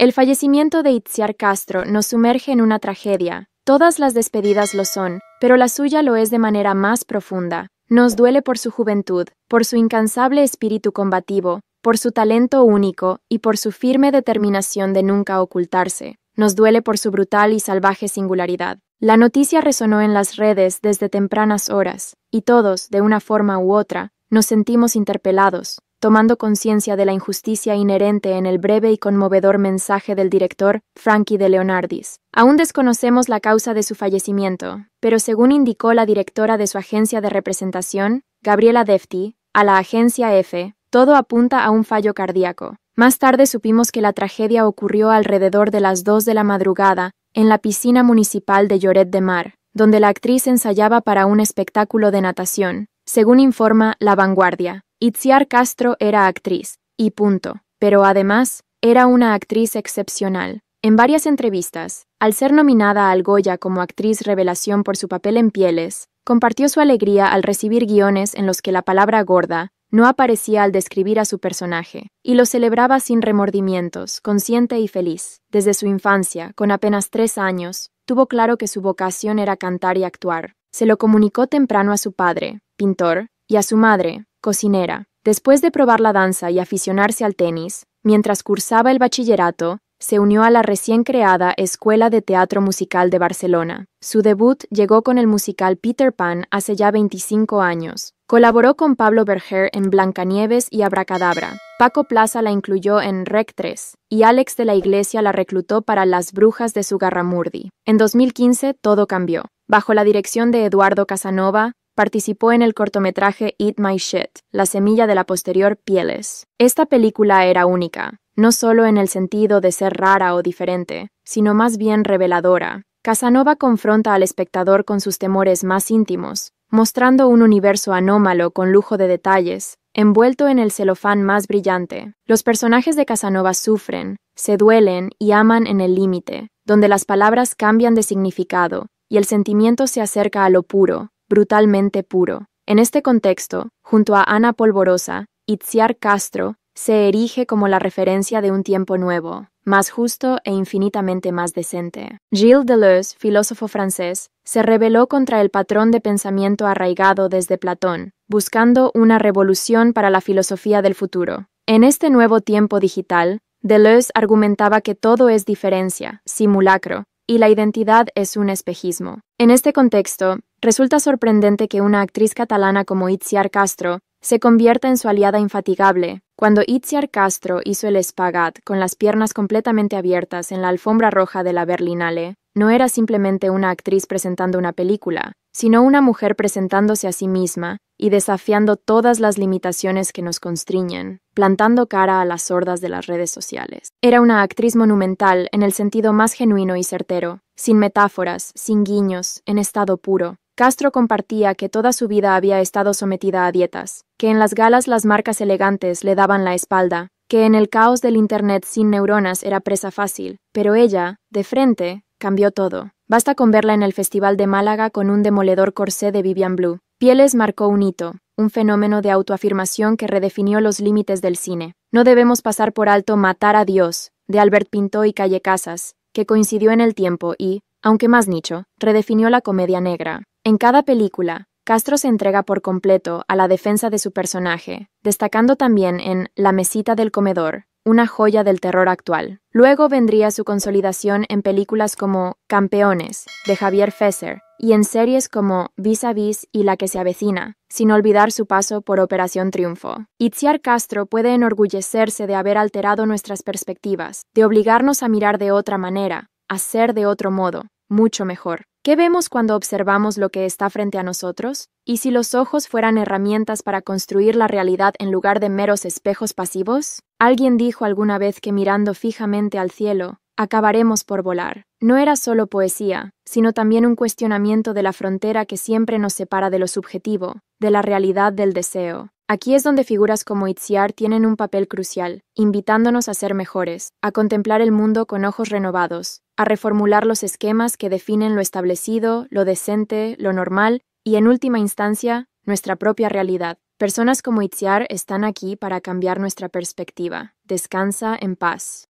El fallecimiento de Itziar Castro nos sumerge en una tragedia. Todas las despedidas lo son, pero la suya lo es de manera más profunda. Nos duele por su juventud, por su incansable espíritu combativo, por su talento único y por su firme determinación de nunca ocultarse. Nos duele por su brutal y salvaje singularidad. La noticia resonó en las redes desde tempranas horas, y todos, de una forma u otra, nos sentimos interpelados, tomando conciencia de la injusticia inherente en el breve y conmovedor mensaje del director Frankie de Leonardis. Aún desconocemos la causa de su fallecimiento, pero según indicó la directora de su agencia de representación, Gabriela Defti, a la agencia F, todo apunta a un fallo cardíaco. Más tarde supimos que la tragedia ocurrió alrededor de las 2 de la madrugada en la piscina municipal de Lloret de Mar, donde la actriz ensayaba para un espectáculo de natación, según informa La Vanguardia, Itziar Castro era actriz, y punto, pero además, era una actriz excepcional. En varias entrevistas, al ser nominada al Goya como actriz revelación por su papel en Pieles, compartió su alegría al recibir guiones en los que la palabra gorda no aparecía al describir a su personaje, y lo celebraba sin remordimientos, consciente y feliz. Desde su infancia, con apenas tres años, tuvo claro que su vocación era cantar y actuar. Se lo comunicó temprano a su padre, pintor, y a su madre, cocinera. Después de probar la danza y aficionarse al tenis, mientras cursaba el bachillerato, se unió a la recién creada Escuela de Teatro Musical de Barcelona. Su debut llegó con el musical Peter Pan hace ya 25 años. Colaboró con Pablo Berger en Blancanieves y Abracadabra, Paco Plaza la incluyó en Rec 3 y Alex de la Iglesia la reclutó para Las Brujas de Sugarramurdi. En 2015 todo cambió. Bajo la dirección de Eduardo Casanova, participó en el cortometraje Eat My Shit, la semilla de la posterior Pieles. Esta película era única, no solo en el sentido de ser rara o diferente, sino más bien reveladora. Casanova confronta al espectador con sus temores más íntimos, mostrando un universo anómalo con lujo de detalles, envuelto en el celofán más brillante. Los personajes de Casanova sufren, se duelen y aman en el límite, donde las palabras cambian de significado y el sentimiento se acerca a lo puro, brutalmente puro. En este contexto, junto a Ana Polvorosa, Itziar Castro se erige como la referencia de un tiempo nuevo, más justo e infinitamente más decente. Gilles Deleuze, filósofo francés, se rebeló contra el patrón de pensamiento arraigado desde Platón, buscando una revolución para la filosofía del futuro. En este nuevo tiempo digital, Deleuze argumentaba que todo es diferencia, simulacro, y la identidad es un espejismo. En este contexto, resulta sorprendente que una actriz catalana como Itziar Castro se convierta en su aliada infatigable, cuando Itziar Castro hizo el espagat con las piernas completamente abiertas en la alfombra roja de la Berlinale, no era simplemente una actriz presentando una película, sino una mujer presentándose a sí misma y desafiando todas las limitaciones que nos constriñen, plantando cara a las sordas de las redes sociales. Era una actriz monumental en el sentido más genuino y certero, sin metáforas, sin guiños, en estado puro, Castro compartía que toda su vida había estado sometida a dietas, que en las galas las marcas elegantes le daban la espalda, que en el caos del Internet sin neuronas era presa fácil, pero ella, de frente, cambió todo. Basta con verla en el Festival de Málaga con un demoledor corsé de Vivian Blue. Pieles marcó un hito, un fenómeno de autoafirmación que redefinió los límites del cine. No debemos pasar por alto Matar a Dios, de Albert Pinto y Calle Casas, que coincidió en el tiempo y, aunque más nicho, redefinió la comedia negra. En cada película, Castro se entrega por completo a la defensa de su personaje, destacando también en La mesita del comedor, una joya del terror actual. Luego vendría su consolidación en películas como Campeones, de Javier Fesser, y en series como Vis a Vis y La que se avecina, sin olvidar su paso por Operación Triunfo. Itziar Castro puede enorgullecerse de haber alterado nuestras perspectivas, de obligarnos a mirar de otra manera, a ser de otro modo, mucho mejor. ¿Qué vemos cuando observamos lo que está frente a nosotros? ¿Y si los ojos fueran herramientas para construir la realidad en lugar de meros espejos pasivos? Alguien dijo alguna vez que mirando fijamente al cielo, acabaremos por volar. No era solo poesía, sino también un cuestionamiento de la frontera que siempre nos separa de lo subjetivo, de la realidad del deseo. Aquí es donde figuras como Itziar tienen un papel crucial, invitándonos a ser mejores, a contemplar el mundo con ojos renovados, a reformular los esquemas que definen lo establecido, lo decente, lo normal y, en última instancia, nuestra propia realidad. Personas como Itziar están aquí para cambiar nuestra perspectiva. Descansa en paz.